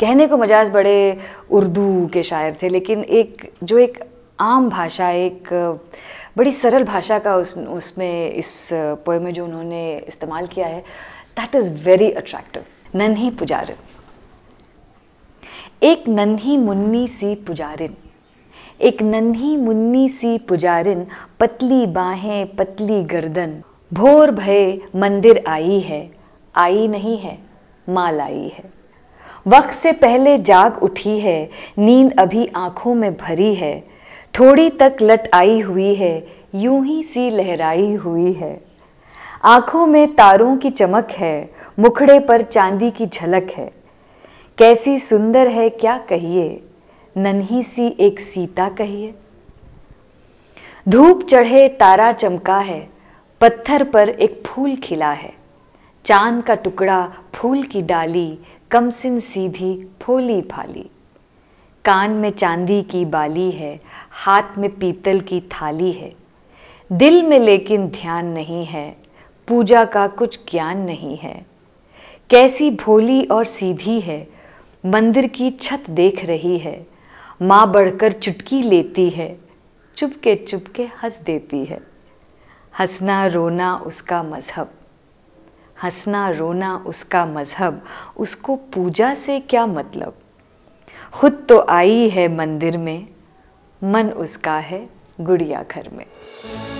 कहने को मजाज बड़े उर्दू के शायर थे लेकिन एक जो एक आम भाषा एक बड़ी सरल भाषा का उस उसमें इस पोएम में जो उन्होंने इस्तेमाल किया है दैट इज़ वेरी अट्रैक्टिव नन्ही पुजारिन एक नन्ही मुन्नी सी पुजारिन एक नन्ही मुन्नी सी पुजारिन पतली बाहें पतली गर्दन भोर भय मंदिर आई है आई नहीं है माल आई है वक्त से पहले जाग उठी है नींद अभी आंखों में भरी है थोड़ी तक लट आई हुई है यूं ही सी लहराई हुई है आंखों में तारों की चमक है मुखड़े पर चांदी की झलक है कैसी सुंदर है क्या कहिए नन्ही सी एक सीता कहिए धूप चढ़े तारा चमका है पत्थर पर एक फूल खिला है चांद का टुकड़ा फूल की डाली कमसिन सीधी फोली फाली कान में चांदी की बाली है हाथ में पीतल की थाली है दिल में लेकिन ध्यान नहीं है पूजा का कुछ ज्ञान नहीं है कैसी भोली और सीधी है मंदिर की छत देख रही है माँ बढ़कर चुटकी लेती है चुपके चुपके हंस देती है हंसना रोना उसका मज़हब हंसना रोना उसका मज़हब उसको पूजा से क्या मतलब खुद तो आई है मंदिर में मन उसका है गुड़िया घर में